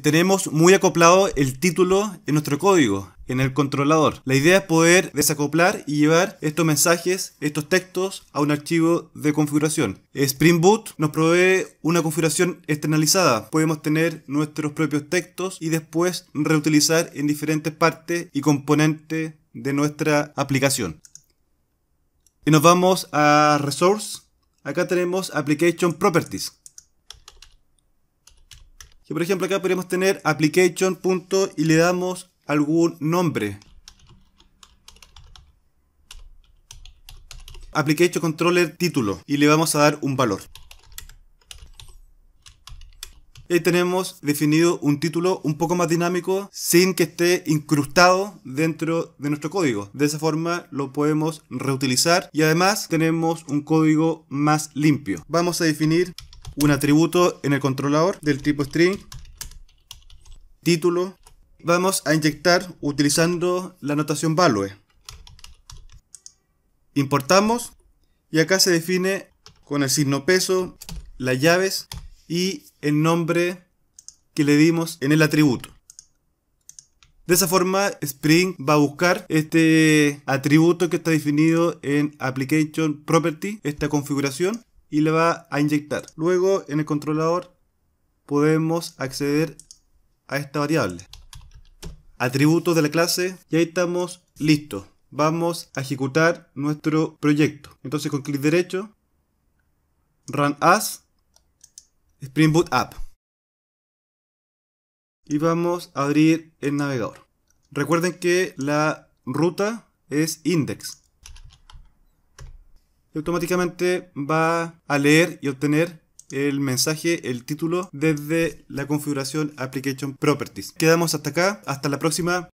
Tenemos muy acoplado el título en nuestro código, en el controlador. La idea es poder desacoplar y llevar estos mensajes, estos textos a un archivo de configuración. Spring Boot nos provee una configuración externalizada. Podemos tener nuestros propios textos y después reutilizar en diferentes partes y componentes de nuestra aplicación. Y nos vamos a Resource. Acá tenemos Application Properties y por ejemplo acá podríamos tener application. Punto, y le damos algún nombre. Application controller título y le vamos a dar un valor. y tenemos definido un título un poco más dinámico sin que esté incrustado dentro de nuestro código. De esa forma lo podemos reutilizar y además tenemos un código más limpio. Vamos a definir un atributo en el controlador del tipo string, título. Vamos a inyectar utilizando la notación value. Importamos y acá se define con el signo peso, las llaves y el nombre que le dimos en el atributo. De esa forma, Spring va a buscar este atributo que está definido en Application Property, esta configuración, y le va a inyectar. Luego en el controlador podemos acceder a esta variable. Atributos de la clase y ahí estamos listos. Vamos a ejecutar nuestro proyecto. Entonces con clic derecho, run as Spring Boot App. Y vamos a abrir el navegador. Recuerden que la ruta es index y automáticamente va a leer y obtener el mensaje, el título desde la configuración Application Properties. Quedamos hasta acá, hasta la próxima.